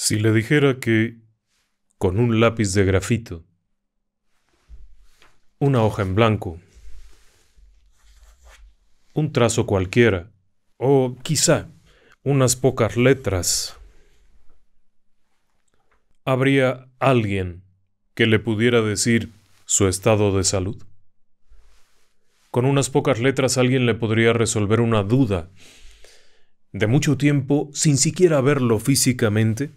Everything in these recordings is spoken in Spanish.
Si le dijera que con un lápiz de grafito, una hoja en blanco, un trazo cualquiera, o quizá unas pocas letras, habría alguien que le pudiera decir su estado de salud. Con unas pocas letras alguien le podría resolver una duda de mucho tiempo sin siquiera verlo físicamente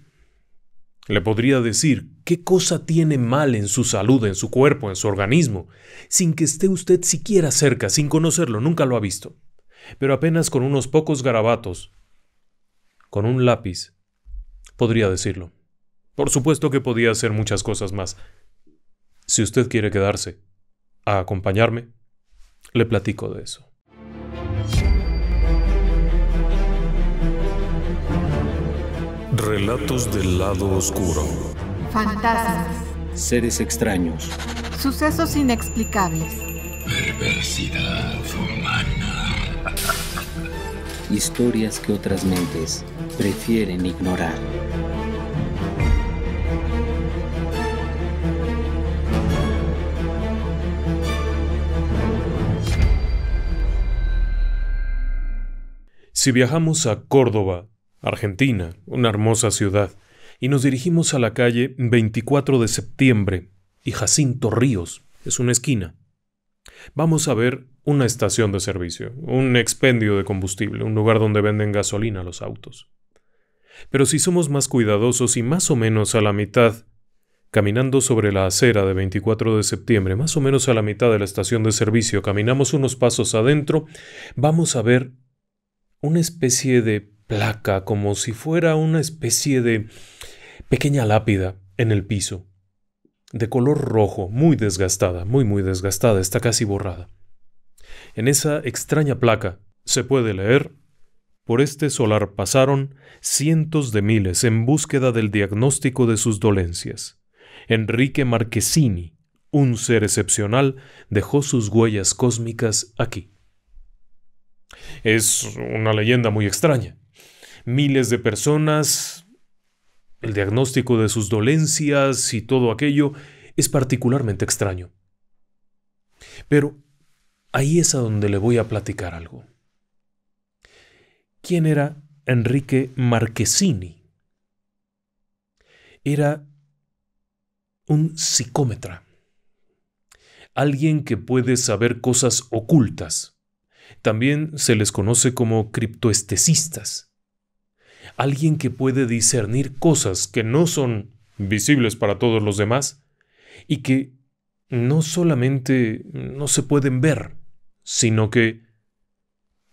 le podría decir qué cosa tiene mal en su salud, en su cuerpo, en su organismo, sin que esté usted siquiera cerca, sin conocerlo, nunca lo ha visto. Pero apenas con unos pocos garabatos, con un lápiz, podría decirlo. Por supuesto que podía hacer muchas cosas más. Si usted quiere quedarse a acompañarme, le platico de eso. Relatos del lado oscuro. Fantasmas. Seres extraños. Sucesos inexplicables. Perversidad humana. Historias que otras mentes prefieren ignorar. Si viajamos a Córdoba, Argentina, una hermosa ciudad, y nos dirigimos a la calle 24 de septiembre y Jacinto Ríos, es una esquina. Vamos a ver una estación de servicio, un expendio de combustible, un lugar donde venden gasolina los autos. Pero si somos más cuidadosos y más o menos a la mitad, caminando sobre la acera de 24 de septiembre, más o menos a la mitad de la estación de servicio, caminamos unos pasos adentro, vamos a ver una especie de placa, como si fuera una especie de pequeña lápida en el piso, de color rojo, muy desgastada, muy muy desgastada, está casi borrada. En esa extraña placa se puede leer por este solar pasaron cientos de miles en búsqueda del diagnóstico de sus dolencias. Enrique Marquesini, un ser excepcional, dejó sus huellas cósmicas aquí. Es una leyenda muy extraña miles de personas, el diagnóstico de sus dolencias y todo aquello es particularmente extraño. Pero ahí es a donde le voy a platicar algo. ¿Quién era Enrique Marquesini? Era un psicómetra, alguien que puede saber cosas ocultas. También se les conoce como criptoestesistas alguien que puede discernir cosas que no son visibles para todos los demás y que no solamente no se pueden ver, sino que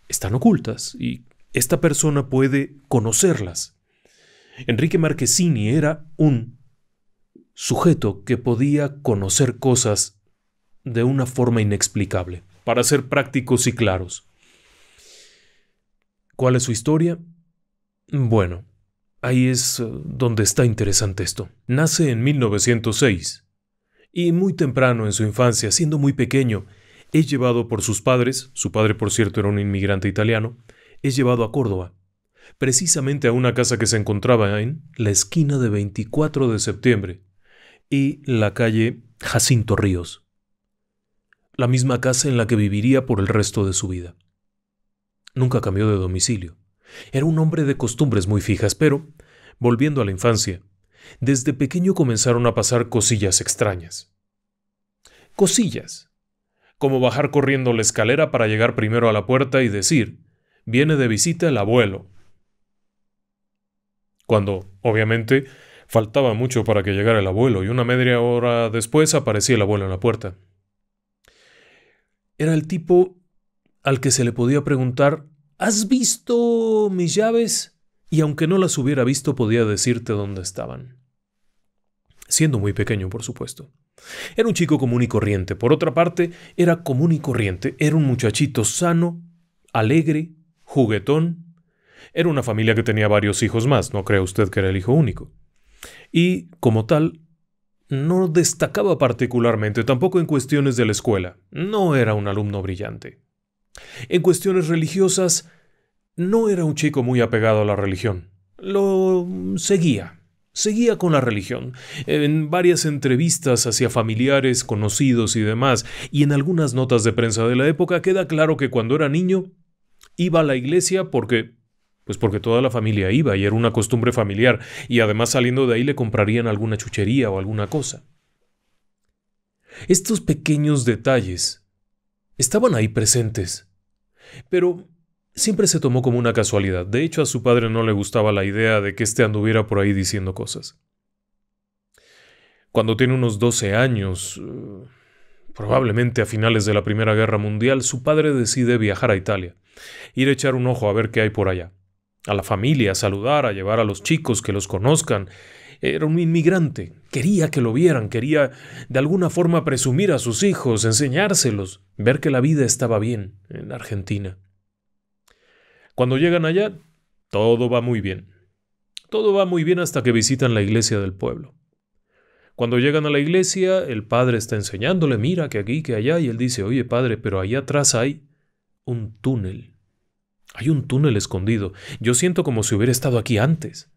están ocultas y esta persona puede conocerlas. Enrique Marquesini era un sujeto que podía conocer cosas de una forma inexplicable, para ser prácticos y claros. ¿Cuál es su historia? Bueno, ahí es eh, donde está interesante esto. Nace en 1906 y muy temprano en su infancia, siendo muy pequeño, es llevado por sus padres, su padre por cierto era un inmigrante italiano, es llevado a Córdoba, precisamente a una casa que se encontraba en la esquina de 24 de septiembre y la calle Jacinto Ríos, la misma casa en la que viviría por el resto de su vida. Nunca cambió de domicilio. Era un hombre de costumbres muy fijas, pero, volviendo a la infancia, desde pequeño comenzaron a pasar cosillas extrañas. Cosillas, como bajar corriendo la escalera para llegar primero a la puerta y decir, viene de visita el abuelo. Cuando, obviamente, faltaba mucho para que llegara el abuelo y una media hora después aparecía el abuelo en la puerta. Era el tipo al que se le podía preguntar ¿Has visto mis llaves? Y aunque no las hubiera visto, podía decirte dónde estaban. Siendo muy pequeño, por supuesto. Era un chico común y corriente. Por otra parte, era común y corriente. Era un muchachito sano, alegre, juguetón. Era una familia que tenía varios hijos más, no crea usted que era el hijo único. Y, como tal, no destacaba particularmente, tampoco en cuestiones de la escuela. No era un alumno brillante. En cuestiones religiosas, no era un chico muy apegado a la religión. Lo seguía. Seguía con la religión. En varias entrevistas hacia familiares, conocidos y demás, y en algunas notas de prensa de la época, queda claro que cuando era niño iba a la iglesia porque pues porque toda la familia iba y era una costumbre familiar, y además saliendo de ahí le comprarían alguna chuchería o alguna cosa. Estos pequeños detalles estaban ahí presentes, pero siempre se tomó como una casualidad. De hecho, a su padre no le gustaba la idea de que éste anduviera por ahí diciendo cosas. Cuando tiene unos 12 años, eh, probablemente a finales de la Primera Guerra Mundial, su padre decide viajar a Italia, ir a echar un ojo a ver qué hay por allá, a la familia, a saludar, a llevar a los chicos que los conozcan, era un inmigrante. Quería que lo vieran, quería de alguna forma presumir a sus hijos, enseñárselos, ver que la vida estaba bien en Argentina. Cuando llegan allá, todo va muy bien. Todo va muy bien hasta que visitan la iglesia del pueblo. Cuando llegan a la iglesia, el padre está enseñándole, mira que aquí, que allá, y él dice, oye padre, pero allá atrás hay un túnel. Hay un túnel escondido. Yo siento como si hubiera estado aquí antes.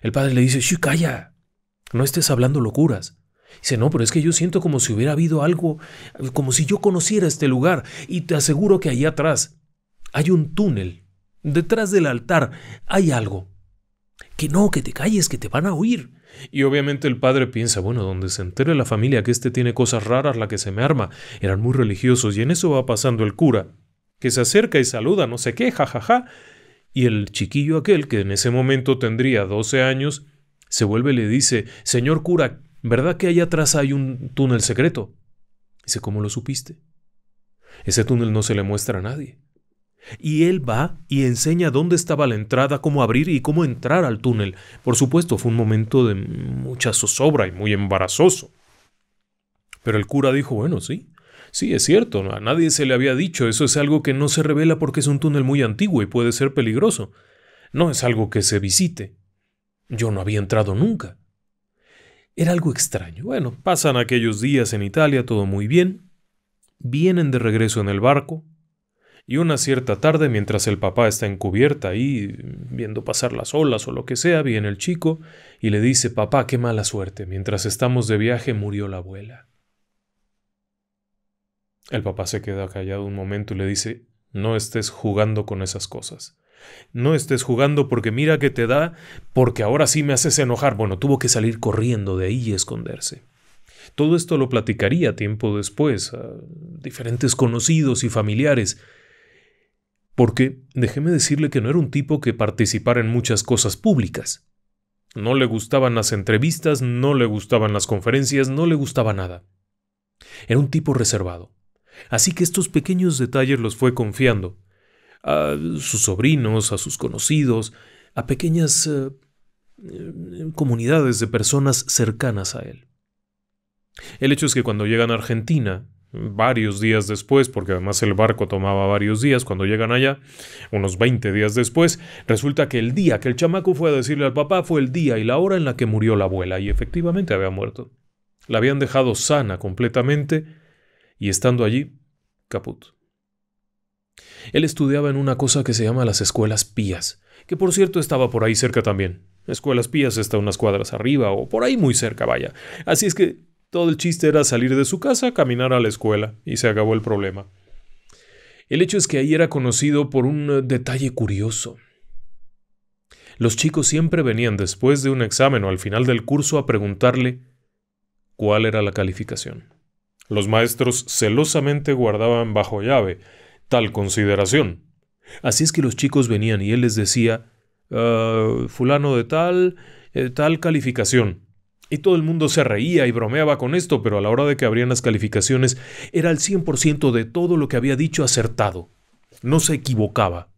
El padre le dice, ¡Shh, calla! No estés hablando locuras. Dice, no, pero es que yo siento como si hubiera habido algo, como si yo conociera este lugar. Y te aseguro que ahí atrás hay un túnel. Detrás del altar hay algo. Que no, que te calles, que te van a oír. Y obviamente el padre piensa, bueno, donde se entere la familia que este tiene cosas raras, la que se me arma. Eran muy religiosos y en eso va pasando el cura, que se acerca y saluda, no sé qué, jajaja. Ja, ja y el chiquillo aquel, que en ese momento tendría 12 años, se vuelve y le dice, Señor cura, ¿verdad que allá atrás hay un túnel secreto? Dice, ¿cómo lo supiste? Ese túnel no se le muestra a nadie. Y él va y enseña dónde estaba la entrada, cómo abrir y cómo entrar al túnel. Por supuesto, fue un momento de mucha zozobra y muy embarazoso. Pero el cura dijo, bueno, sí, Sí, es cierto, a nadie se le había dicho, eso es algo que no se revela porque es un túnel muy antiguo y puede ser peligroso. No es algo que se visite. Yo no había entrado nunca. Era algo extraño. Bueno, pasan aquellos días en Italia, todo muy bien. Vienen de regreso en el barco. Y una cierta tarde, mientras el papá está en cubierta ahí, viendo pasar las olas o lo que sea, viene el chico y le dice, papá, qué mala suerte, mientras estamos de viaje murió la abuela. El papá se queda callado un momento y le dice, no estés jugando con esas cosas. No estés jugando porque mira que te da, porque ahora sí me haces enojar. Bueno, tuvo que salir corriendo de ahí y esconderse. Todo esto lo platicaría tiempo después a diferentes conocidos y familiares. Porque déjeme decirle que no era un tipo que participara en muchas cosas públicas. No le gustaban las entrevistas, no le gustaban las conferencias, no le gustaba nada. Era un tipo reservado así que estos pequeños detalles los fue confiando a sus sobrinos, a sus conocidos, a pequeñas eh, eh, comunidades de personas cercanas a él. El hecho es que cuando llegan a Argentina, varios días después, porque además el barco tomaba varios días, cuando llegan allá, unos 20 días después, resulta que el día que el chamaco fue a decirle al papá fue el día y la hora en la que murió la abuela, y efectivamente había muerto. La habían dejado sana completamente y estando allí, caput. Él estudiaba en una cosa que se llama las escuelas pías, que por cierto estaba por ahí cerca también. Escuelas pías está unas cuadras arriba o por ahí muy cerca, vaya. Así es que todo el chiste era salir de su casa, caminar a la escuela, y se acabó el problema. El hecho es que ahí era conocido por un eh, detalle curioso. Los chicos siempre venían después de un examen o al final del curso a preguntarle cuál era la calificación. Los maestros celosamente guardaban bajo llave tal consideración. Así es que los chicos venían y él les decía, ah, fulano de tal, eh, tal calificación. Y todo el mundo se reía y bromeaba con esto, pero a la hora de que abrían las calificaciones era el 100% de todo lo que había dicho acertado. No se equivocaba.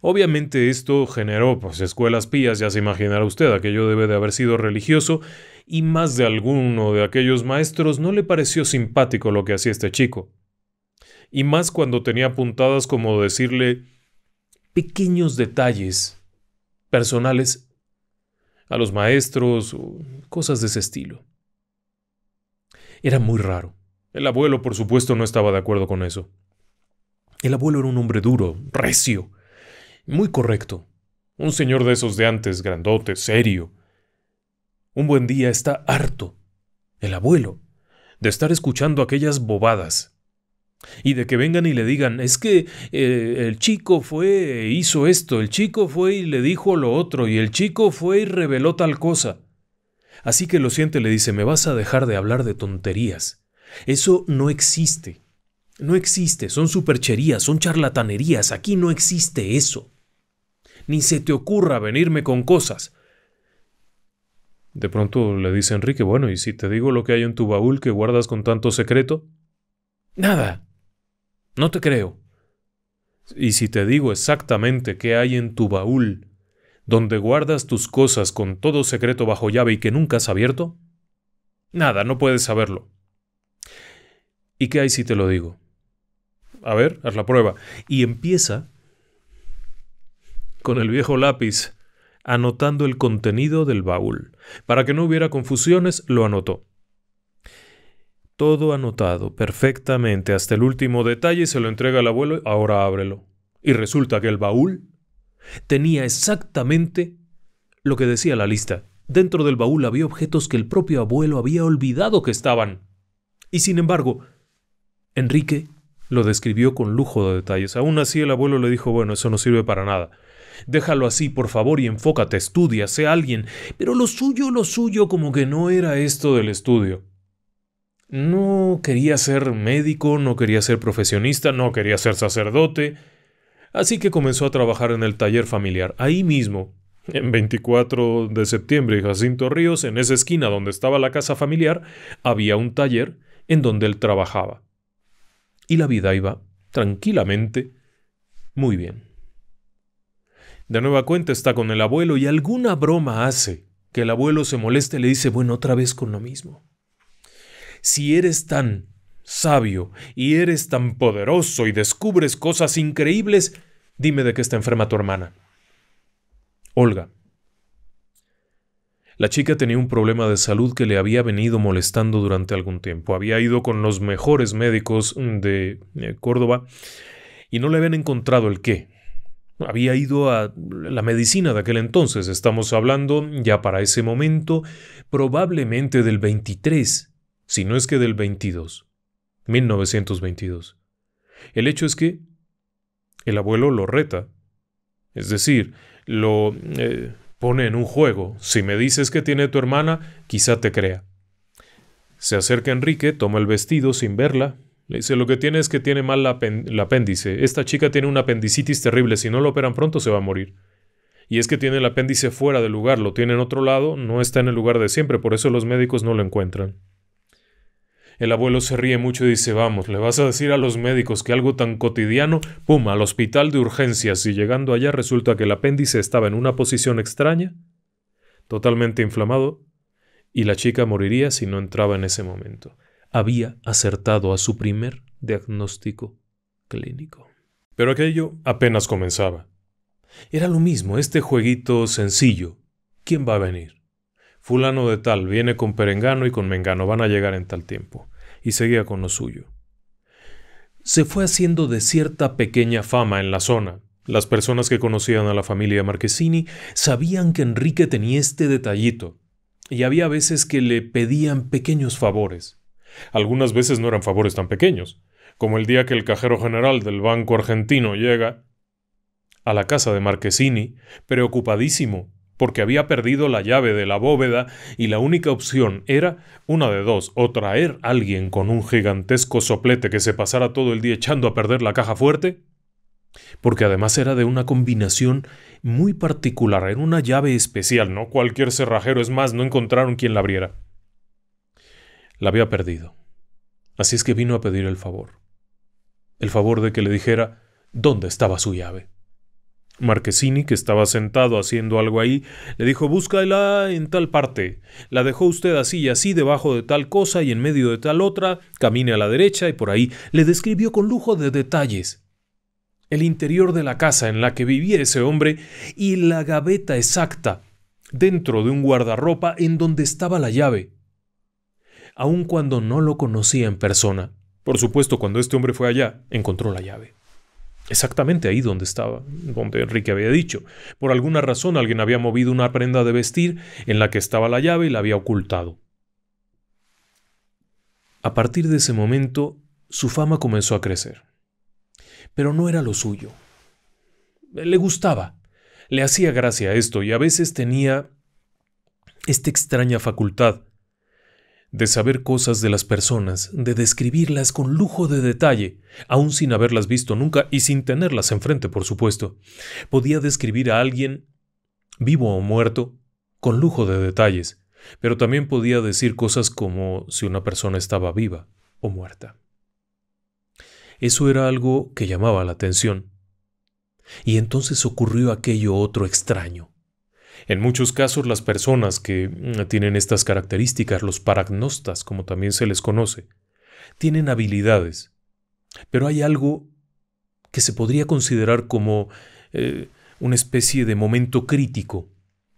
Obviamente esto generó pues, escuelas pías, ya se imaginará usted, aquello debe de haber sido religioso, y más de alguno de aquellos maestros no le pareció simpático lo que hacía este chico. Y más cuando tenía puntadas como decirle pequeños detalles personales a los maestros o cosas de ese estilo. Era muy raro. El abuelo, por supuesto, no estaba de acuerdo con eso. El abuelo era un hombre duro, recio, muy correcto. Un señor de esos de antes, grandote, serio. Un buen día está harto, el abuelo, de estar escuchando aquellas bobadas. Y de que vengan y le digan, es que eh, el chico fue e hizo esto, el chico fue y le dijo lo otro, y el chico fue y reveló tal cosa. Así que lo siente, le dice, me vas a dejar de hablar de tonterías. Eso no existe. No existe, son supercherías, son charlatanerías, aquí no existe eso. Ni se te ocurra venirme con cosas. De pronto le dice Enrique, bueno, ¿y si te digo lo que hay en tu baúl que guardas con tanto secreto? Nada. No te creo. Y si te digo exactamente qué hay en tu baúl, donde guardas tus cosas con todo secreto bajo llave y que nunca has abierto? Nada, no puedes saberlo. ¿Y qué hay si te lo digo? A ver, haz la prueba. Y empieza con el viejo lápiz, anotando el contenido del baúl. Para que no hubiera confusiones, lo anotó. Todo anotado perfectamente hasta el último detalle se lo entrega al abuelo, ahora ábrelo. Y resulta que el baúl tenía exactamente lo que decía la lista. Dentro del baúl había objetos que el propio abuelo había olvidado que estaban. Y sin embargo, Enrique lo describió con lujo de detalles. Aún así el abuelo le dijo, bueno, eso no sirve para nada. Déjalo así, por favor, y enfócate, estudia, sé alguien. Pero lo suyo, lo suyo, como que no era esto del estudio. No quería ser médico, no quería ser profesionista, no quería ser sacerdote. Así que comenzó a trabajar en el taller familiar, ahí mismo, en 24 de septiembre, Jacinto Ríos, en esa esquina donde estaba la casa familiar, había un taller en donde él trabajaba y la vida iba tranquilamente muy bien. De nueva cuenta está con el abuelo y alguna broma hace que el abuelo se moleste y le dice, bueno, otra vez con lo mismo. Si eres tan sabio y eres tan poderoso y descubres cosas increíbles, dime de qué está enferma tu hermana. Olga, la chica tenía un problema de salud que le había venido molestando durante algún tiempo. Había ido con los mejores médicos de eh, Córdoba y no le habían encontrado el qué. Había ido a la medicina de aquel entonces, estamos hablando ya para ese momento probablemente del 23, si no es que del 22, 1922. El hecho es que el abuelo lo reta, es decir, lo eh, pone en un juego. Si me dices que tiene tu hermana, quizá te crea. Se acerca Enrique, toma el vestido sin verla. Le dice, lo que tiene es que tiene mal la el apéndice. Esta chica tiene una apendicitis terrible. Si no lo operan pronto, se va a morir. Y es que tiene el apéndice fuera del lugar, lo tiene en otro lado, no está en el lugar de siempre, por eso los médicos no lo encuentran. El abuelo se ríe mucho y dice, vamos, le vas a decir a los médicos que algo tan cotidiano, pum, al hospital de urgencias y llegando allá resulta que el apéndice estaba en una posición extraña, totalmente inflamado, y la chica moriría si no entraba en ese momento. Había acertado a su primer diagnóstico clínico. Pero aquello apenas comenzaba. Era lo mismo, este jueguito sencillo. ¿Quién va a venir? Fulano de tal viene con Perengano y con Mengano van a llegar en tal tiempo y seguía con lo suyo. Se fue haciendo de cierta pequeña fama en la zona. Las personas que conocían a la familia Marquesini sabían que Enrique tenía este detallito, y había veces que le pedían pequeños favores. Algunas veces no eran favores tan pequeños, como el día que el cajero general del Banco Argentino llega a la casa de Marquesini, preocupadísimo porque había perdido la llave de la bóveda y la única opción era una de dos, o traer a alguien con un gigantesco soplete que se pasara todo el día echando a perder la caja fuerte, porque además era de una combinación muy particular, era una llave especial, no cualquier cerrajero, es más, no encontraron quien la abriera. La había perdido. Así es que vino a pedir el favor. El favor de que le dijera dónde estaba su llave. Marquesini, que estaba sentado haciendo algo ahí, le dijo búscala en tal parte. La dejó usted así y así, debajo de tal cosa y en medio de tal otra, camine a la derecha y por ahí. Le describió con lujo de detalles el interior de la casa en la que vivía ese hombre y la gaveta exacta dentro de un guardarropa en donde estaba la llave, aun cuando no lo conocía en persona. Por supuesto, cuando este hombre fue allá, encontró la llave. Exactamente ahí donde estaba, donde Enrique había dicho. Por alguna razón alguien había movido una prenda de vestir en la que estaba la llave y la había ocultado. A partir de ese momento, su fama comenzó a crecer. Pero no era lo suyo. Le gustaba, le hacía gracia esto y a veces tenía esta extraña facultad de saber cosas de las personas, de describirlas con lujo de detalle, aún sin haberlas visto nunca y sin tenerlas enfrente, por supuesto. Podía describir a alguien, vivo o muerto, con lujo de detalles, pero también podía decir cosas como si una persona estaba viva o muerta. Eso era algo que llamaba la atención. Y entonces ocurrió aquello otro extraño. En muchos casos las personas que mm, tienen estas características, los paragnostas como también se les conoce, tienen habilidades, pero hay algo que se podría considerar como eh, una especie de momento crítico,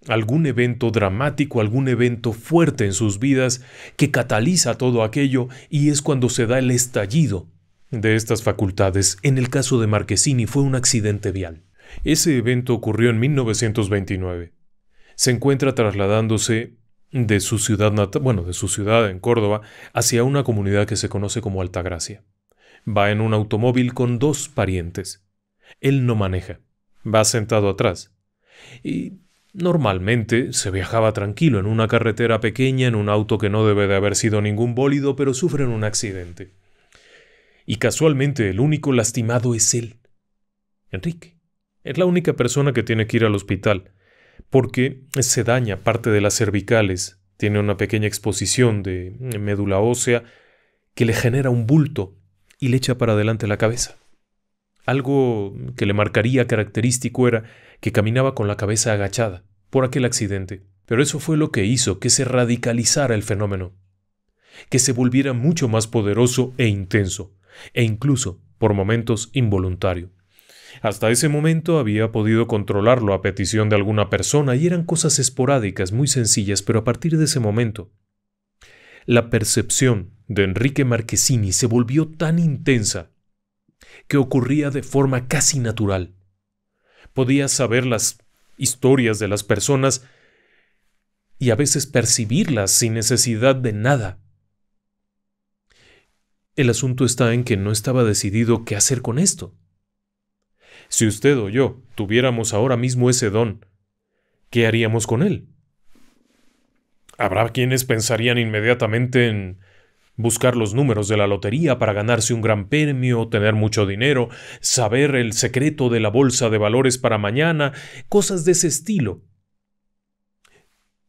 algún evento dramático, algún evento fuerte en sus vidas que cataliza todo aquello y es cuando se da el estallido de estas facultades. En el caso de Marquesini fue un accidente vial. Ese evento ocurrió en 1929 se encuentra trasladándose de su ciudad natal, bueno, de su ciudad en Córdoba, hacia una comunidad que se conoce como Altagracia. Va en un automóvil con dos parientes. Él no maneja, va sentado atrás. Y normalmente se viajaba tranquilo en una carretera pequeña en un auto que no debe de haber sido ningún bólido, pero sufren un accidente. Y casualmente el único lastimado es él. Enrique. Es la única persona que tiene que ir al hospital porque se daña parte de las cervicales, tiene una pequeña exposición de médula ósea que le genera un bulto y le echa para adelante la cabeza. Algo que le marcaría característico era que caminaba con la cabeza agachada por aquel accidente, pero eso fue lo que hizo que se radicalizara el fenómeno, que se volviera mucho más poderoso e intenso, e incluso, por momentos, involuntario. Hasta ese momento había podido controlarlo a petición de alguna persona y eran cosas esporádicas, muy sencillas, pero a partir de ese momento la percepción de Enrique Marquesini se volvió tan intensa que ocurría de forma casi natural. Podía saber las historias de las personas y a veces percibirlas sin necesidad de nada. El asunto está en que no estaba decidido qué hacer con esto. Si usted o yo tuviéramos ahora mismo ese don, ¿qué haríamos con él? Habrá quienes pensarían inmediatamente en buscar los números de la lotería para ganarse un gran premio, tener mucho dinero, saber el secreto de la bolsa de valores para mañana, cosas de ese estilo.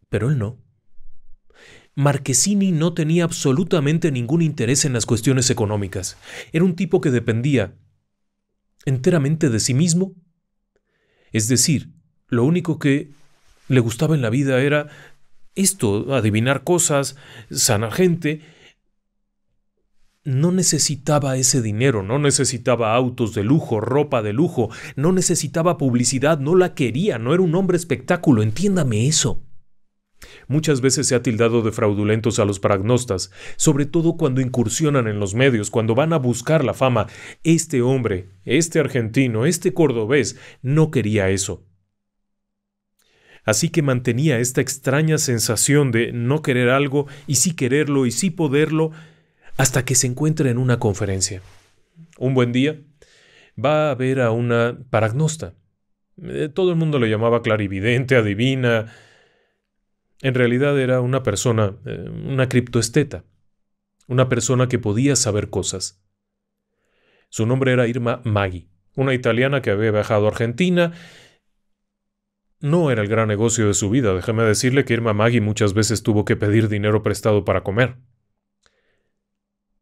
Pero él no. Marquesini no tenía absolutamente ningún interés en las cuestiones económicas. Era un tipo que dependía enteramente de sí mismo? Es decir, lo único que le gustaba en la vida era esto, adivinar cosas, sana gente. No necesitaba ese dinero, no necesitaba autos de lujo, ropa de lujo, no necesitaba publicidad, no la quería, no era un hombre espectáculo, entiéndame eso. Muchas veces se ha tildado de fraudulentos a los paragnostas, sobre todo cuando incursionan en los medios, cuando van a buscar la fama. Este hombre, este argentino, este cordobés, no quería eso. Así que mantenía esta extraña sensación de no querer algo y sí quererlo y sí poderlo, hasta que se encuentra en una conferencia. Un buen día va a ver a una paragnosta. Eh, todo el mundo le llamaba clarividente, adivina, en realidad era una persona, eh, una criptoesteta, una persona que podía saber cosas. Su nombre era Irma Maggi, una italiana que había viajado a Argentina. No era el gran negocio de su vida, déjeme decirle que Irma Maggi muchas veces tuvo que pedir dinero prestado para comer.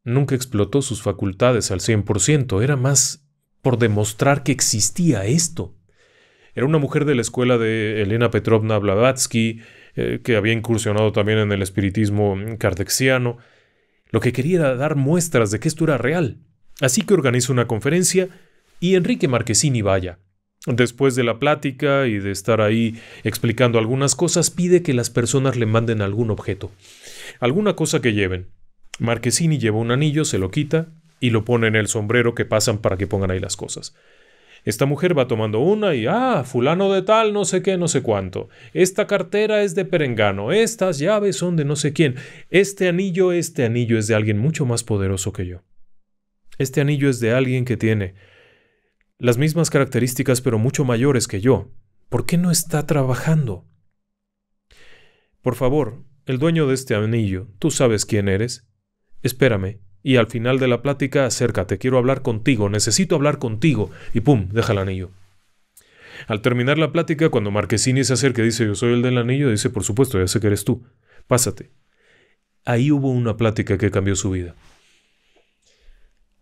Nunca explotó sus facultades al 100%, era más por demostrar que existía esto. Era una mujer de la escuela de Elena Petrovna Blavatsky, eh, que había incursionado también en el espiritismo cardexiano, lo que quería era dar muestras de que esto era real. Así que organiza una conferencia y Enrique Marquesini vaya. Después de la plática y de estar ahí explicando algunas cosas, pide que las personas le manden algún objeto, alguna cosa que lleven. Marquesini lleva un anillo, se lo quita y lo pone en el sombrero que pasan para que pongan ahí las cosas. Esta mujer va tomando una y, ah, fulano de tal, no sé qué, no sé cuánto. Esta cartera es de Perengano, estas llaves son de no sé quién. Este anillo, este anillo es de alguien mucho más poderoso que yo. Este anillo es de alguien que tiene las mismas características pero mucho mayores que yo. ¿Por qué no está trabajando? Por favor, el dueño de este anillo, tú sabes quién eres. Espérame, y al final de la plática acércate, quiero hablar contigo, necesito hablar contigo y pum, deja el anillo. Al terminar la plática, cuando Marquesini se acerca y dice yo soy el del anillo, dice por supuesto, ya sé que eres tú, pásate. Ahí hubo una plática que cambió su vida.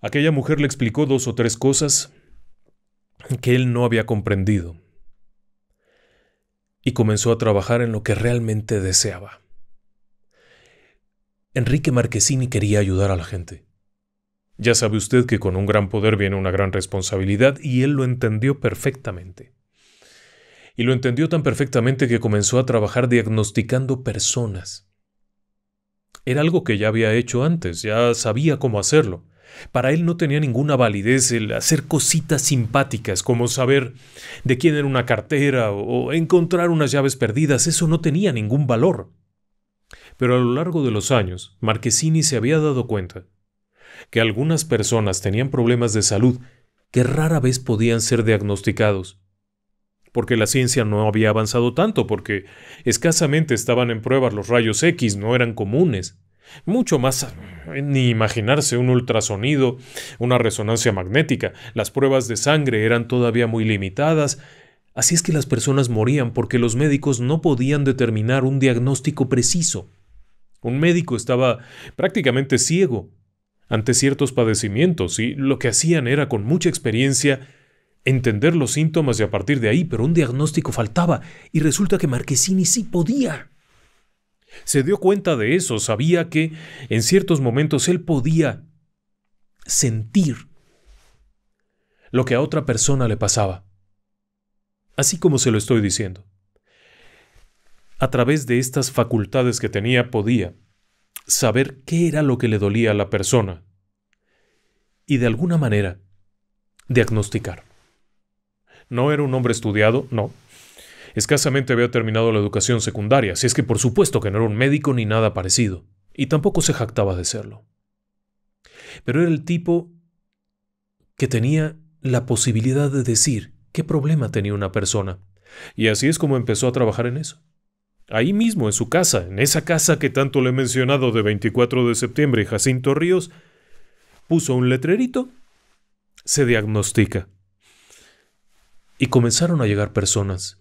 Aquella mujer le explicó dos o tres cosas que él no había comprendido y comenzó a trabajar en lo que realmente deseaba. Enrique Marquesini quería ayudar a la gente. Ya sabe usted que con un gran poder viene una gran responsabilidad y él lo entendió perfectamente. Y lo entendió tan perfectamente que comenzó a trabajar diagnosticando personas. Era algo que ya había hecho antes, ya sabía cómo hacerlo. Para él no tenía ninguna validez el hacer cositas simpáticas como saber de quién era una cartera o encontrar unas llaves perdidas, eso no tenía ningún valor. Pero a lo largo de los años, Marquesini se había dado cuenta que algunas personas tenían problemas de salud que rara vez podían ser diagnosticados, porque la ciencia no había avanzado tanto, porque escasamente estaban en pruebas los rayos X, no eran comunes. Mucho más eh, ni imaginarse un ultrasonido, una resonancia magnética, las pruebas de sangre eran todavía muy limitadas, así es que las personas morían porque los médicos no podían determinar un diagnóstico preciso. Un médico estaba prácticamente ciego ante ciertos padecimientos y lo que hacían era con mucha experiencia entender los síntomas y a partir de ahí, pero un diagnóstico faltaba y resulta que Marquesini sí podía. Se dio cuenta de eso, sabía que en ciertos momentos él podía sentir lo que a otra persona le pasaba. Así como se lo estoy diciendo. A través de estas facultades que tenía podía saber qué era lo que le dolía a la persona y de alguna manera diagnosticar. No era un hombre estudiado, no. Escasamente había terminado la educación secundaria, si es que por supuesto que no era un médico ni nada parecido, y tampoco se jactaba de serlo. Pero era el tipo que tenía la posibilidad de decir qué problema tenía una persona, y así es como empezó a trabajar en eso. Ahí mismo, en su casa, en esa casa que tanto le he mencionado de 24 de septiembre, Jacinto Ríos, puso un letrerito, se diagnostica. Y comenzaron a llegar personas.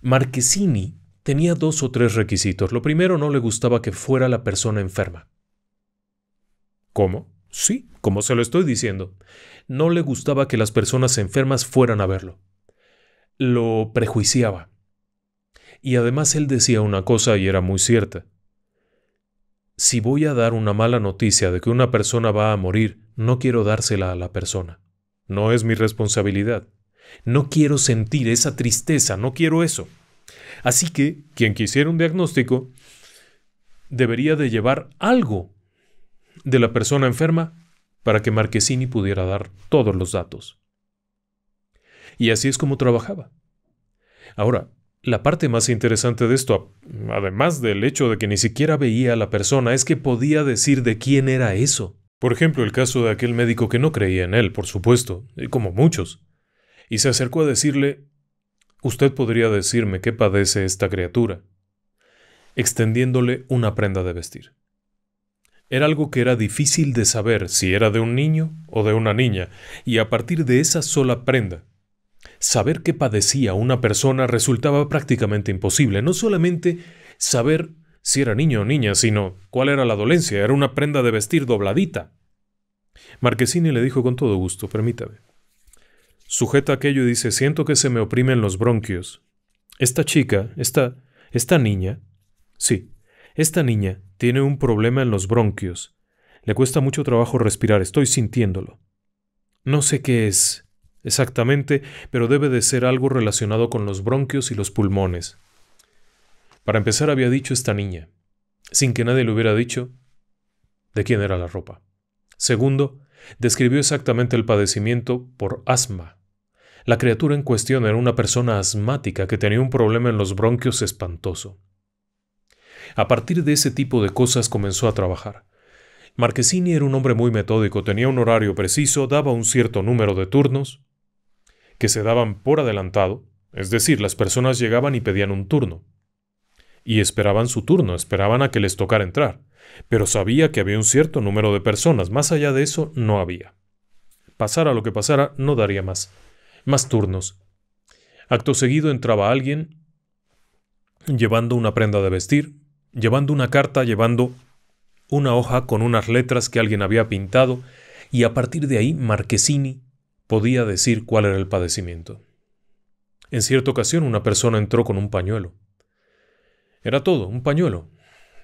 Marquesini tenía dos o tres requisitos. Lo primero, no le gustaba que fuera la persona enferma. ¿Cómo? Sí, como se lo estoy diciendo. No le gustaba que las personas enfermas fueran a verlo. Lo prejuiciaba. Y además él decía una cosa y era muy cierta. Si voy a dar una mala noticia de que una persona va a morir, no quiero dársela a la persona. No es mi responsabilidad. No quiero sentir esa tristeza, no quiero eso. Así que, quien quisiera un diagnóstico, debería de llevar algo de la persona enferma para que Marquesini pudiera dar todos los datos. Y así es como trabajaba. Ahora, la parte más interesante de esto, además del hecho de que ni siquiera veía a la persona, es que podía decir de quién era eso. Por ejemplo, el caso de aquel médico que no creía en él, por supuesto, como muchos, y se acercó a decirle, Usted podría decirme qué padece esta criatura, extendiéndole una prenda de vestir. Era algo que era difícil de saber si era de un niño o de una niña, y a partir de esa sola prenda, Saber qué padecía una persona resultaba prácticamente imposible. No solamente saber si era niño o niña, sino cuál era la dolencia. Era una prenda de vestir dobladita. Marquesini le dijo con todo gusto, permítame. Sujeta aquello y dice, siento que se me oprimen los bronquios. Esta chica, esta, esta niña, sí, esta niña tiene un problema en los bronquios. Le cuesta mucho trabajo respirar, estoy sintiéndolo. No sé qué es exactamente, pero debe de ser algo relacionado con los bronquios y los pulmones. Para empezar había dicho esta niña, sin que nadie le hubiera dicho de quién era la ropa. Segundo, describió exactamente el padecimiento por asma. La criatura en cuestión era una persona asmática que tenía un problema en los bronquios espantoso. A partir de ese tipo de cosas comenzó a trabajar. Marquesini era un hombre muy metódico, tenía un horario preciso, daba un cierto número de turnos, que se daban por adelantado, es decir, las personas llegaban y pedían un turno. Y esperaban su turno, esperaban a que les tocara entrar, pero sabía que había un cierto número de personas, más allá de eso no había. Pasara lo que pasara, no daría más. Más turnos. Acto seguido entraba alguien llevando una prenda de vestir, llevando una carta, llevando una hoja con unas letras que alguien había pintado, y a partir de ahí Marquesini podía decir cuál era el padecimiento. En cierta ocasión una persona entró con un pañuelo. Era todo, un pañuelo.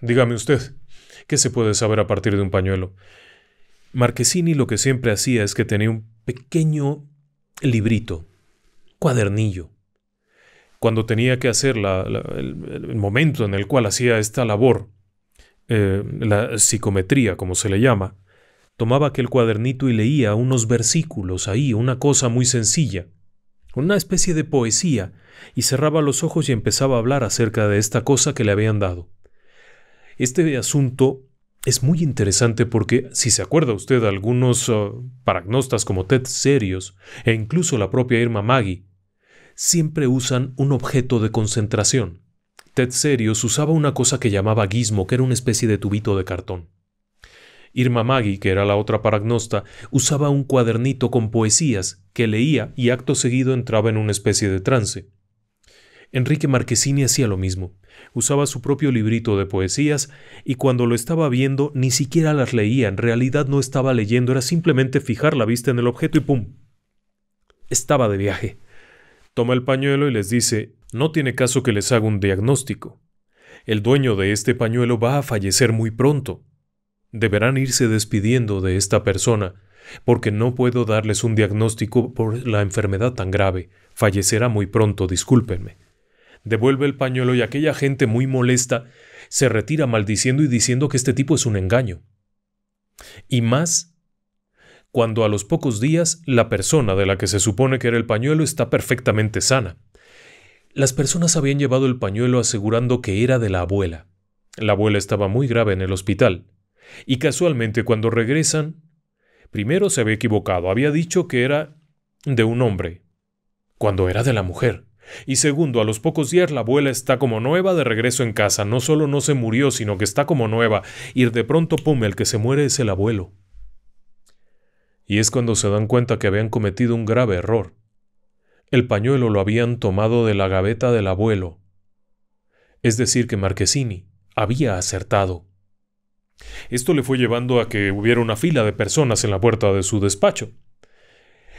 Dígame usted, ¿qué se puede saber a partir de un pañuelo? Marquesini lo que siempre hacía es que tenía un pequeño librito, cuadernillo. Cuando tenía que hacer el, momento en el cual hacía esta labor, eh, la psicometría, como se le llama, tomaba aquel cuadernito y leía unos versículos ahí, una cosa muy sencilla, una especie de poesía, y cerraba los ojos y empezaba a hablar acerca de esta cosa que le habían dado. Este asunto es muy interesante porque, si se acuerda usted, algunos uh, paragnostas como Ted Serios e incluso la propia Irma Maggie siempre usan un objeto de concentración. Ted Serios usaba una cosa que llamaba guismo, que era una especie de tubito de cartón. Irma Maggi, que era la otra paragnosta, usaba un cuadernito con poesías que leía y acto seguido entraba en una especie de trance. Enrique Marquesini hacía lo mismo. Usaba su propio librito de poesías y cuando lo estaba viendo ni siquiera las leía, en realidad no estaba leyendo, era simplemente fijar la vista en el objeto y ¡pum! Estaba de viaje. Toma el pañuelo y les dice, no tiene caso que les haga un diagnóstico. El dueño de este pañuelo va a fallecer muy pronto. Deberán irse despidiendo de esta persona, porque no puedo darles un diagnóstico por la enfermedad tan grave. Fallecerá muy pronto, discúlpenme. Devuelve el pañuelo y aquella gente muy molesta se retira maldiciendo y diciendo que este tipo es un engaño. Y más cuando a los pocos días la persona de la que se supone que era el pañuelo está perfectamente sana. Las personas habían llevado el pañuelo asegurando que era de la abuela. La abuela estaba muy grave en el hospital. Y casualmente cuando regresan, primero se había equivocado, había dicho que era de un hombre, cuando era de la mujer. Y segundo, a los pocos días la abuela está como nueva de regreso en casa, no solo no se murió, sino que está como nueva, y de pronto, pum, el que se muere es el abuelo. Y es cuando se dan cuenta que habían cometido un grave error. El pañuelo lo habían tomado de la gaveta del abuelo. Es decir, que Marquesini había acertado. Esto le fue llevando a que hubiera una fila de personas en la puerta de su despacho.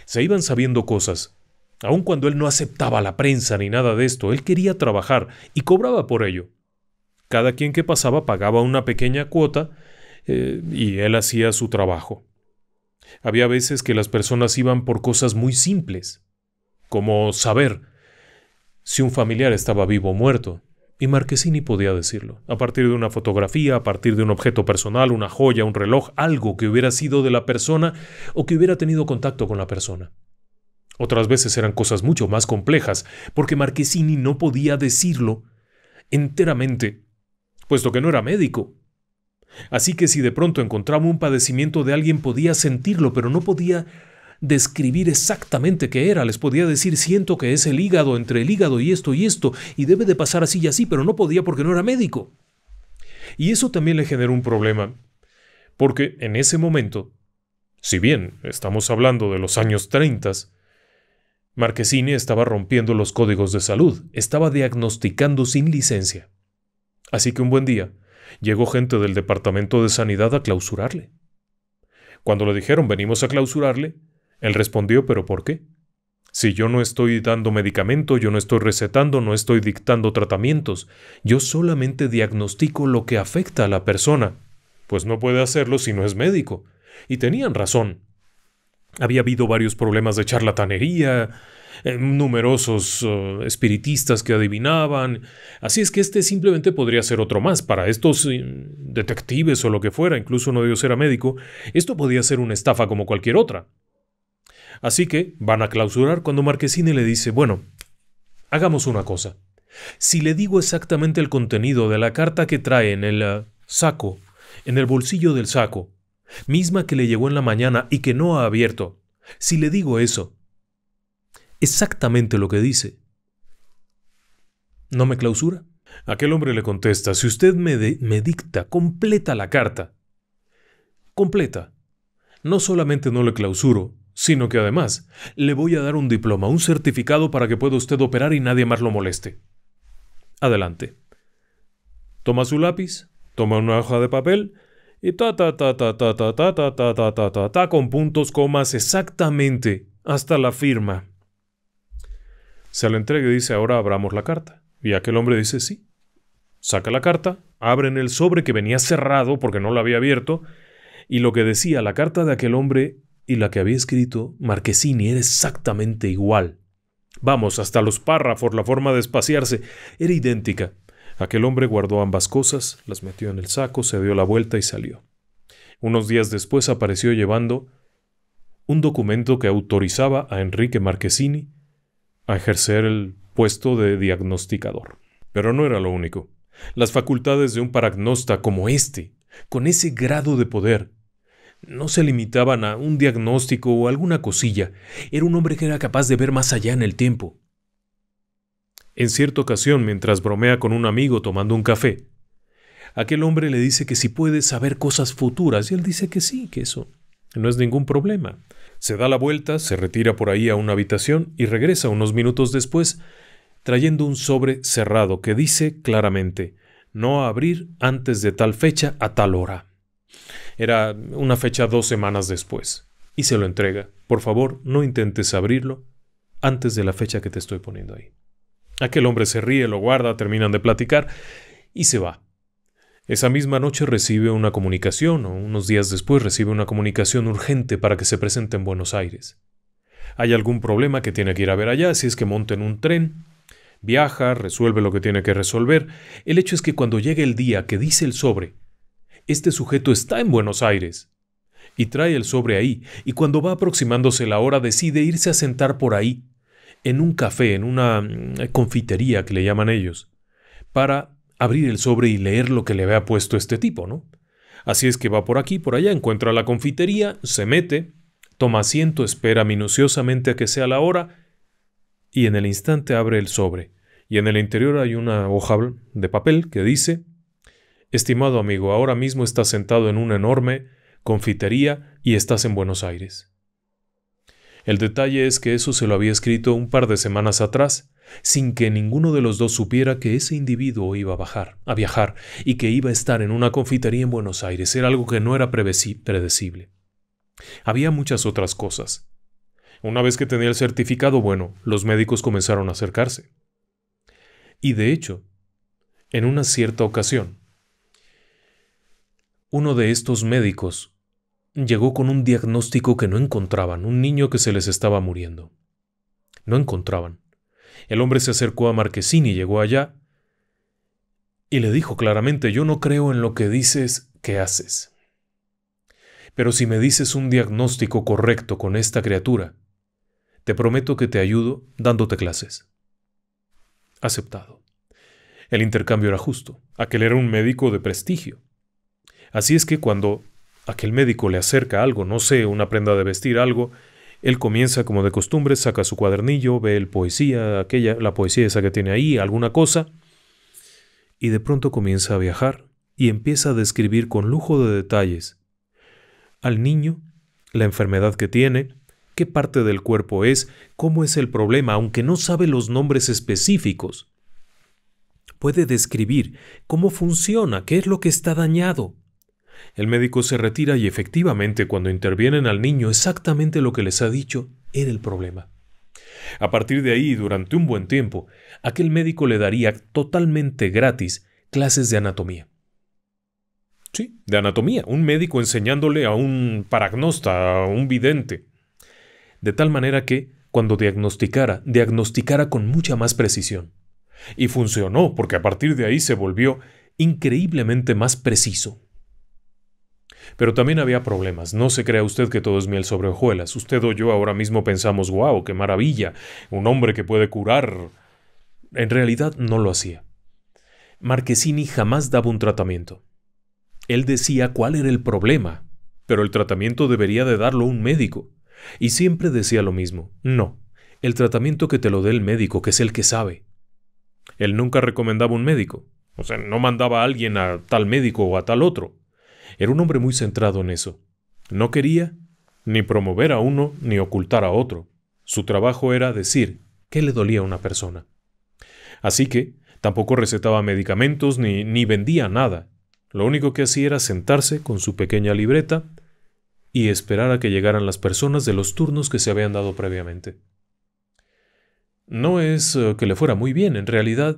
Se iban sabiendo cosas. Aun cuando él no aceptaba la prensa ni nada de esto, él quería trabajar y cobraba por ello. Cada quien que pasaba pagaba una pequeña cuota eh, y él hacía su trabajo. Había veces que las personas iban por cosas muy simples, como saber si un familiar estaba vivo o muerto, y Marquesini podía decirlo, a partir de una fotografía, a partir de un objeto personal, una joya, un reloj, algo que hubiera sido de la persona o que hubiera tenido contacto con la persona. Otras veces eran cosas mucho más complejas, porque Marquesini no podía decirlo enteramente, puesto que no era médico. Así que si de pronto encontramos un padecimiento de alguien podía sentirlo, pero no podía describir exactamente qué era, les podía decir, siento que es el hígado, entre el hígado y esto y esto, y debe de pasar así y así, pero no podía porque no era médico. Y eso también le generó un problema, porque en ese momento, si bien estamos hablando de los años 30, Marquesini estaba rompiendo los códigos de salud, estaba diagnosticando sin licencia. Así que un buen día, llegó gente del Departamento de Sanidad a clausurarle. Cuando le dijeron venimos a clausurarle, él respondió, ¿pero por qué? Si yo no estoy dando medicamento, yo no estoy recetando, no estoy dictando tratamientos, yo solamente diagnostico lo que afecta a la persona, pues no puede hacerlo si no es médico. Y tenían razón. Había habido varios problemas de charlatanería, eh, numerosos oh, espiritistas que adivinaban, así es que este simplemente podría ser otro más. Para estos eh, detectives o lo que fuera, incluso uno de ellos era médico, esto podía ser una estafa como cualquier otra. Así que van a clausurar cuando Marquesine le dice, bueno, hagamos una cosa. Si le digo exactamente el contenido de la carta que trae en el ah, saco, en el bolsillo del saco, misma que le llegó en la mañana y que no ha abierto, si le digo eso, exactamente lo que dice, ¿no me clausura? Aquel hombre le contesta, si usted me dicta completa la carta, completa, no solamente no le clausuro, sino que además le voy a dar un diploma, un certificado para que pueda usted operar y nadie más lo moleste. Adelante. Toma su lápiz, toma una hoja de papel y ta ta ta ta ta ta ta ta ta ta ta ta ta con puntos, comas exactamente hasta la firma. Se la entrega y dice, ahora abramos la carta. Y aquel hombre dice, sí. Saca la carta, abren el sobre que venía cerrado porque no lo había abierto, y lo que decía la carta de aquel hombre y la que había escrito Marquesini era exactamente igual. Vamos, hasta los párrafos, la forma de espaciarse, era idéntica. Aquel hombre guardó ambas cosas, las metió en el saco, se dio la vuelta y salió. Unos días después apareció llevando un documento que autorizaba a Enrique Marquesini a ejercer el puesto de diagnosticador. Pero no era lo único. Las facultades de un paragnosta como este, con ese grado de poder, no se limitaban a un diagnóstico o alguna cosilla. Era un hombre que era capaz de ver más allá en el tiempo. En cierta ocasión, mientras bromea con un amigo tomando un café, aquel hombre le dice que si puede saber cosas futuras y él dice que sí, que eso no es ningún problema. Se da la vuelta, se retira por ahí a una habitación y regresa unos minutos después trayendo un sobre cerrado que dice claramente no abrir antes de tal fecha a tal hora. Era una fecha dos semanas después. Y se lo entrega. Por favor, no intentes abrirlo antes de la fecha que te estoy poniendo ahí. Aquel hombre se ríe, lo guarda, terminan de platicar y se va. Esa misma noche recibe una comunicación, o unos días después recibe una comunicación urgente para que se presente en Buenos Aires. Hay algún problema que tiene que ir a ver allá, si es que monta en un tren, viaja, resuelve lo que tiene que resolver. El hecho es que cuando llegue el día que dice el sobre, este sujeto está en Buenos Aires. Y trae el sobre ahí, y cuando va aproximándose la hora decide irse a sentar por ahí, en un café, en una mm, confitería que le llaman ellos, para abrir el sobre y leer lo que le había puesto este tipo, ¿no? Así es que va por aquí, por allá, encuentra la confitería, se mete, toma asiento, espera minuciosamente a que sea la hora, y en el instante abre el sobre. Y en el interior hay una hoja de papel que dice Estimado amigo, ahora mismo estás sentado en una enorme confitería y estás en Buenos Aires. El detalle es que eso se lo había escrito un par de semanas atrás, sin que ninguno de los dos supiera que ese individuo iba a bajar, a viajar, y que iba a estar en una confitería en Buenos Aires. Era algo que no era predecible. Había muchas otras cosas. Una vez que tenía el certificado, bueno, los médicos comenzaron a acercarse. Y de hecho, en una cierta ocasión, uno de estos médicos llegó con un diagnóstico que no encontraban, un niño que se les estaba muriendo. No encontraban. El hombre se acercó a Marquesini, llegó allá y le dijo claramente, yo no creo en lo que dices que haces. Pero si me dices un diagnóstico correcto con esta criatura, te prometo que te ayudo dándote clases. Aceptado. El intercambio era justo. Aquel era un médico de prestigio. Así es que cuando aquel médico le acerca algo, no sé, una prenda de vestir, algo, él comienza como de costumbre, saca su cuadernillo, ve el poesía, aquella, la poesía esa que tiene ahí, alguna cosa, y de pronto comienza a viajar y empieza a describir con lujo de detalles al niño, la enfermedad que tiene, qué parte del cuerpo es, cómo es el problema, aunque no sabe los nombres específicos. Puede describir cómo funciona, qué es lo que está dañado, el médico se retira y efectivamente cuando intervienen al niño exactamente lo que les ha dicho era el problema. A partir de ahí, durante un buen tiempo, aquel médico le daría totalmente gratis clases de anatomía. Sí, de anatomía, un médico enseñándole a un paragnosta, a un vidente. De tal manera que, cuando diagnosticara, diagnosticara con mucha más precisión. Y funcionó, porque a partir de ahí se volvió increíblemente más preciso. Pero también había problemas. No se crea usted que todo es miel sobre hojuelas. Usted o yo ahora mismo pensamos, guau, qué maravilla, un hombre que puede curar. En realidad no lo hacía. Marquesini jamás daba un tratamiento. Él decía cuál era el problema, pero el tratamiento debería de darlo un médico. Y siempre decía lo mismo, no, el tratamiento que te lo dé el médico, que es el que sabe. Él nunca recomendaba un médico, o sea, no mandaba a alguien a tal médico o a tal otro. Era un hombre muy centrado en eso. No quería ni promover a uno ni ocultar a otro. Su trabajo era decir qué le dolía a una persona. Así que tampoco recetaba medicamentos ni, ni vendía nada. Lo único que hacía era sentarse con su pequeña libreta y esperar a que llegaran las personas de los turnos que se habían dado previamente. No es eh, que le fuera muy bien, en realidad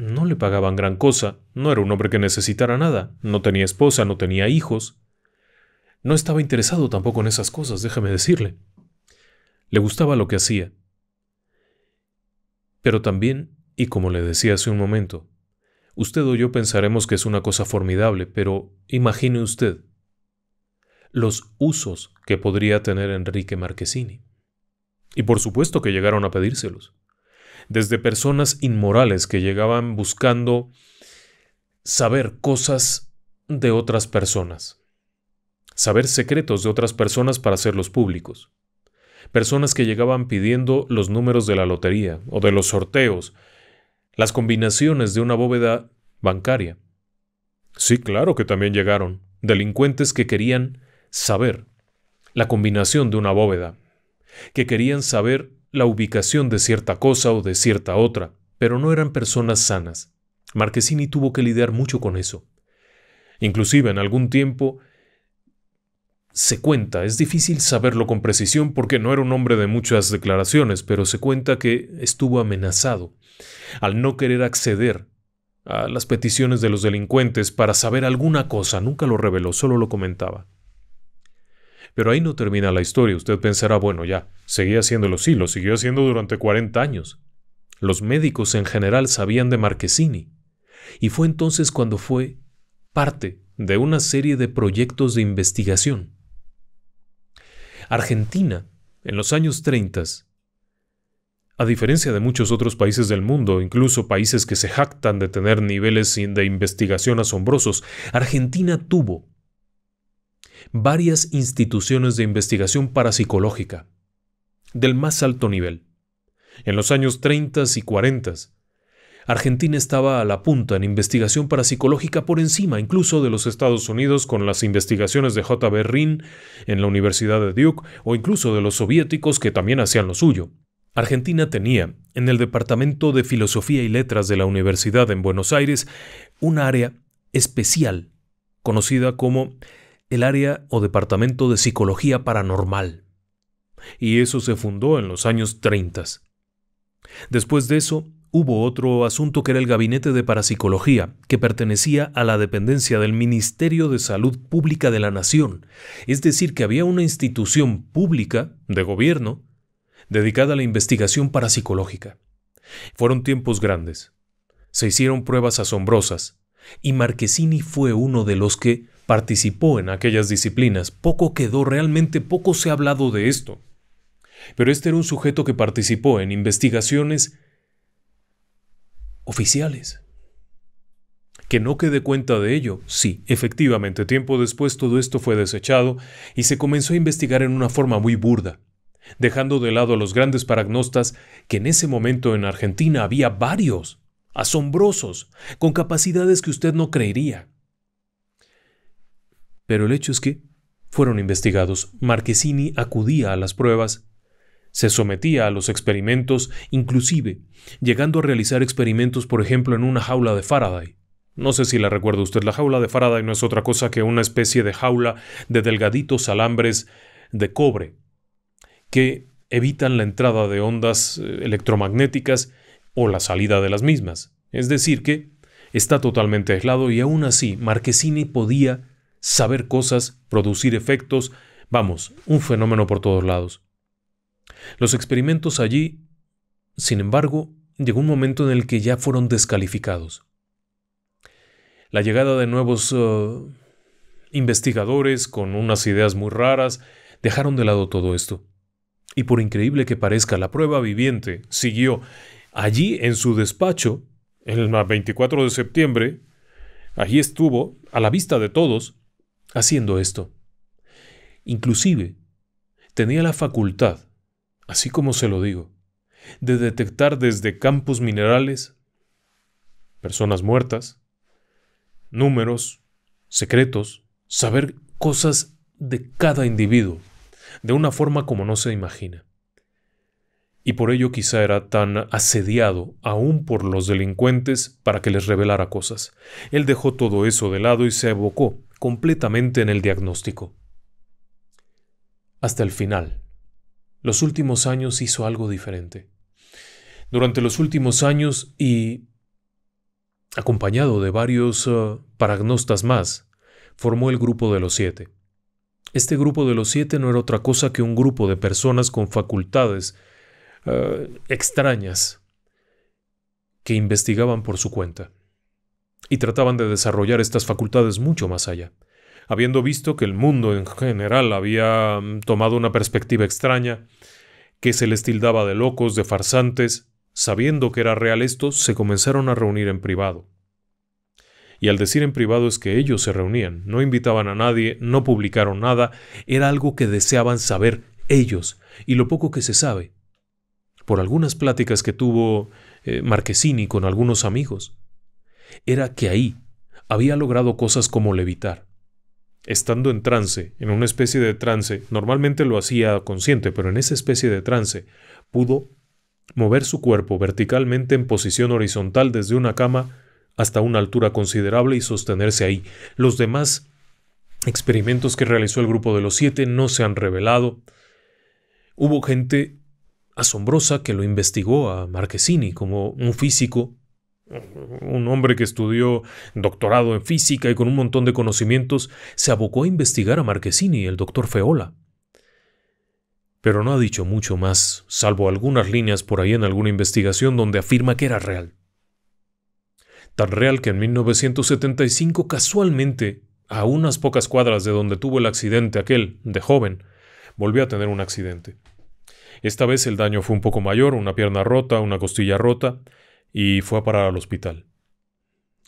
no le pagaban gran cosa, no era un hombre que necesitara nada, no tenía esposa, no tenía hijos. No estaba interesado tampoco en esas cosas, déjeme decirle. Le gustaba lo que hacía. Pero también, y como le decía hace un momento, usted o yo pensaremos que es una cosa formidable, pero imagine usted los usos que podría tener Enrique Marquesini. Y por supuesto que llegaron a pedírselos desde personas inmorales que llegaban buscando saber cosas de otras personas, saber secretos de otras personas para hacerlos públicos, personas que llegaban pidiendo los números de la lotería o de los sorteos, las combinaciones de una bóveda bancaria. Sí, claro que también llegaron delincuentes que querían saber la combinación de una bóveda, que querían saber la ubicación de cierta cosa o de cierta otra, pero no eran personas sanas. Marquesini tuvo que lidiar mucho con eso. Inclusive en algún tiempo se cuenta, es difícil saberlo con precisión porque no era un hombre de muchas declaraciones, pero se cuenta que estuvo amenazado al no querer acceder a las peticiones de los delincuentes para saber alguna cosa, nunca lo reveló, solo lo comentaba. Pero ahí no termina la historia. Usted pensará, bueno, ya, seguía haciéndolo, sí, lo siguió haciendo durante 40 años. Los médicos en general sabían de Marquesini. Y fue entonces cuando fue parte de una serie de proyectos de investigación. Argentina, en los años 30, a diferencia de muchos otros países del mundo, incluso países que se jactan de tener niveles de investigación asombrosos, Argentina tuvo varias instituciones de investigación parapsicológica, del más alto nivel. En los años 30 y 40, Argentina estaba a la punta en investigación parapsicológica por encima incluso de los Estados Unidos con las investigaciones de J.B. Rin en la Universidad de Duke o incluso de los soviéticos que también hacían lo suyo. Argentina tenía, en el Departamento de Filosofía y Letras de la Universidad en Buenos Aires, un área especial conocida como el área o departamento de psicología paranormal. Y eso se fundó en los años 30. Después de eso, hubo otro asunto que era el Gabinete de Parapsicología, que pertenecía a la dependencia del Ministerio de Salud Pública de la Nación, es decir, que había una institución pública, de gobierno, dedicada a la investigación parapsicológica. Fueron tiempos grandes. Se hicieron pruebas asombrosas, y Marquesini fue uno de los que participó en aquellas disciplinas. Poco quedó realmente, poco se ha hablado de esto. Pero este era un sujeto que participó en investigaciones oficiales. Que no quede cuenta de ello. Sí, efectivamente, tiempo después todo esto fue desechado y se comenzó a investigar en una forma muy burda, dejando de lado a los grandes paragnostas que en ese momento en Argentina había varios, asombrosos, con capacidades que usted no creería. Pero el hecho es que fueron investigados. Marquesini acudía a las pruebas, se sometía a los experimentos, inclusive llegando a realizar experimentos, por ejemplo, en una jaula de Faraday. No sé si la recuerda usted, la jaula de Faraday no es otra cosa que una especie de jaula de delgaditos alambres de cobre que evitan la entrada de ondas eh, electromagnéticas o la salida de las mismas. Es decir, que está totalmente aislado y aún así Marquesini podía saber cosas, producir efectos, vamos, un fenómeno por todos lados. Los experimentos allí, sin embargo, llegó un momento en el que ya fueron descalificados. La llegada de nuevos eh, investigadores con unas ideas muy raras dejaron de lado todo esto. Y por increíble que parezca, la prueba viviente siguió allí en su despacho, el 24 de septiembre, allí estuvo, a la vista de todos, haciendo esto. Inclusive, tenía la facultad, así como se lo digo, de detectar desde campos minerales, personas muertas, números, secretos, saber cosas de cada individuo, de una forma como no se imagina. Y por ello quizá era tan asediado aún por los delincuentes para que les revelara cosas. Él dejó todo eso de lado y se evocó completamente en el diagnóstico. Hasta el final, los últimos años hizo algo diferente. Durante los últimos años y acompañado de varios eh, paragnostas más, formó el grupo de los siete. Este grupo de los siete no era otra cosa que un grupo de personas con facultades eh, extrañas que investigaban por su cuenta y trataban de desarrollar estas facultades mucho más allá. Habiendo visto que el mundo en general había mm, tomado una perspectiva extraña, que se les tildaba de locos, de farsantes, sabiendo que era real esto, se comenzaron a reunir en privado. Y al decir en privado es que ellos se reunían, no invitaban a nadie, no publicaron nada, era algo que deseaban saber ellos, y lo poco que se sabe. Por algunas pláticas que tuvo eh, Marquesini con algunos amigos, era que ahí había logrado cosas como levitar. Estando en trance, en una especie de trance, normalmente lo hacía consciente, pero en esa especie de trance pudo mover su cuerpo verticalmente en posición horizontal desde una cama hasta una altura considerable y sostenerse ahí. Los demás experimentos que realizó el grupo de los siete no se han revelado. Hubo gente asombrosa que lo investigó a Marquesini como un físico un hombre que estudió doctorado en física y con un montón de conocimientos, se abocó a investigar a Marquesini, el doctor Feola. Pero no ha dicho mucho más, salvo algunas líneas por ahí en alguna investigación donde afirma que era real. Tan real que en 1975, casualmente, a unas pocas cuadras de donde tuvo el accidente aquel, de joven, volvió a tener un accidente. Esta vez el daño fue un poco mayor, una pierna rota, una costilla rota, y fue a parar al hospital.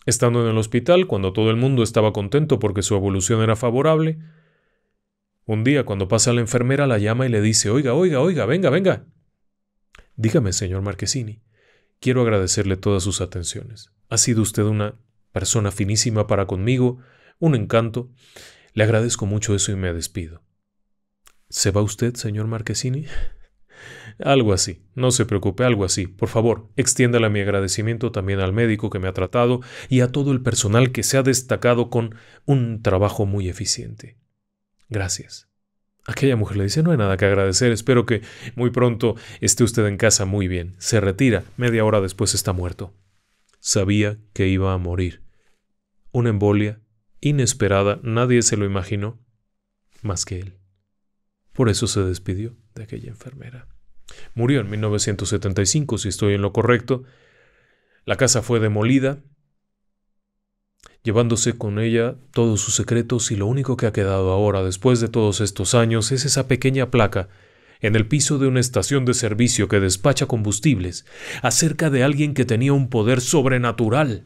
Estando en el hospital, cuando todo el mundo estaba contento porque su evolución era favorable, un día cuando pasa la enfermera la llama y le dice, oiga, oiga, oiga, venga, venga. Dígame, señor Marquesini, quiero agradecerle todas sus atenciones. Ha sido usted una persona finísima para conmigo, un encanto. Le agradezco mucho eso y me despido. ¿Se va usted, señor Marquesini? Algo así. No se preocupe, algo así. Por favor, extiéndale mi agradecimiento también al médico que me ha tratado y a todo el personal que se ha destacado con un trabajo muy eficiente. Gracias. Aquella mujer le dice, no hay nada que agradecer, espero que muy pronto esté usted en casa muy bien. Se retira, media hora después está muerto. Sabía que iba a morir. Una embolia inesperada, nadie se lo imaginó, más que él. Por eso se despidió de aquella enfermera. Murió en 1975, si estoy en lo correcto. La casa fue demolida, llevándose con ella todos sus secretos y lo único que ha quedado ahora, después de todos estos años, es esa pequeña placa en el piso de una estación de servicio que despacha combustibles, acerca de alguien que tenía un poder sobrenatural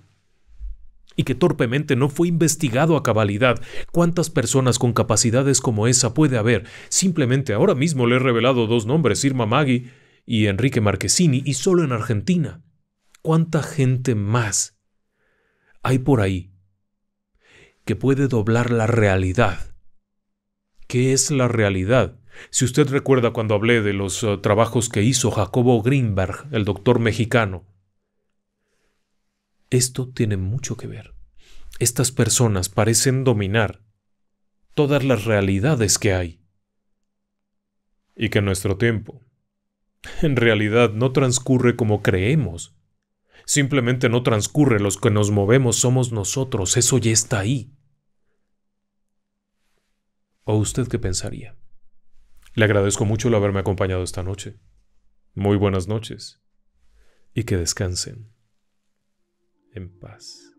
y que torpemente no fue investigado a cabalidad. ¿Cuántas personas con capacidades como esa puede haber? Simplemente ahora mismo le he revelado dos nombres, Irma Maggi y Enrique Marquesini, y solo en Argentina. ¿Cuánta gente más hay por ahí que puede doblar la realidad? ¿Qué es la realidad? Si usted recuerda cuando hablé de los eh, trabajos que hizo Jacobo Greenberg, el doctor mexicano, esto tiene mucho que ver. Estas personas parecen dominar todas las realidades que hay. Y que nuestro tiempo, en realidad, no transcurre como creemos. Simplemente no transcurre, los que nos movemos somos nosotros, eso ya está ahí. ¿O usted qué pensaría? Le agradezco mucho el haberme acompañado esta noche. Muy buenas noches y que descansen en paz.